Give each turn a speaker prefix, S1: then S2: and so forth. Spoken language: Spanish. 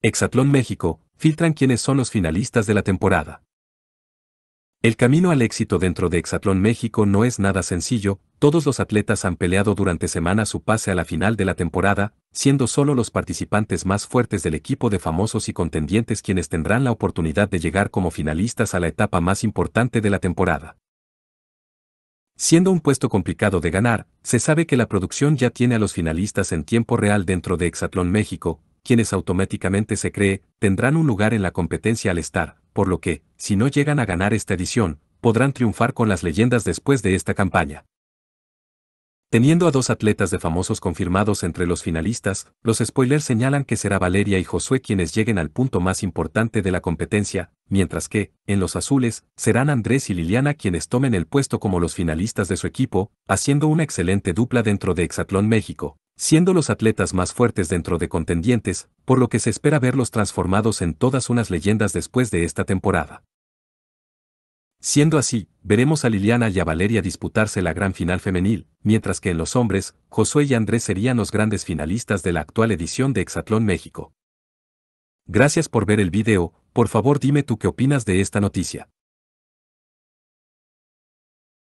S1: Exatlón México, filtran quiénes son los finalistas de la temporada. El camino al éxito dentro de Exatlón México no es nada sencillo, todos los atletas han peleado durante semanas su pase a la final de la temporada, siendo solo los participantes más fuertes del equipo de famosos y contendientes quienes tendrán la oportunidad de llegar como finalistas a la etapa más importante de la temporada. Siendo un puesto complicado de ganar, se sabe que la producción ya tiene a los finalistas en tiempo real dentro de Exatlón México, quienes automáticamente se cree, tendrán un lugar en la competencia al estar, por lo que, si no llegan a ganar esta edición, podrán triunfar con las leyendas después de esta campaña. Teniendo a dos atletas de famosos confirmados entre los finalistas, los spoilers señalan que será Valeria y Josué quienes lleguen al punto más importante de la competencia, mientras que, en los azules, serán Andrés y Liliana quienes tomen el puesto como los finalistas de su equipo, haciendo una excelente dupla dentro de Exatlón México, siendo los atletas más fuertes dentro de contendientes, por lo que se espera verlos transformados en todas unas leyendas después de esta temporada. Siendo así, veremos a Liliana y a Valeria disputarse la gran final femenil, mientras que en los hombres, Josué y Andrés serían los grandes finalistas de la actual edición de Hexatlón México. Gracias por ver el video, por favor dime tú qué opinas de esta noticia.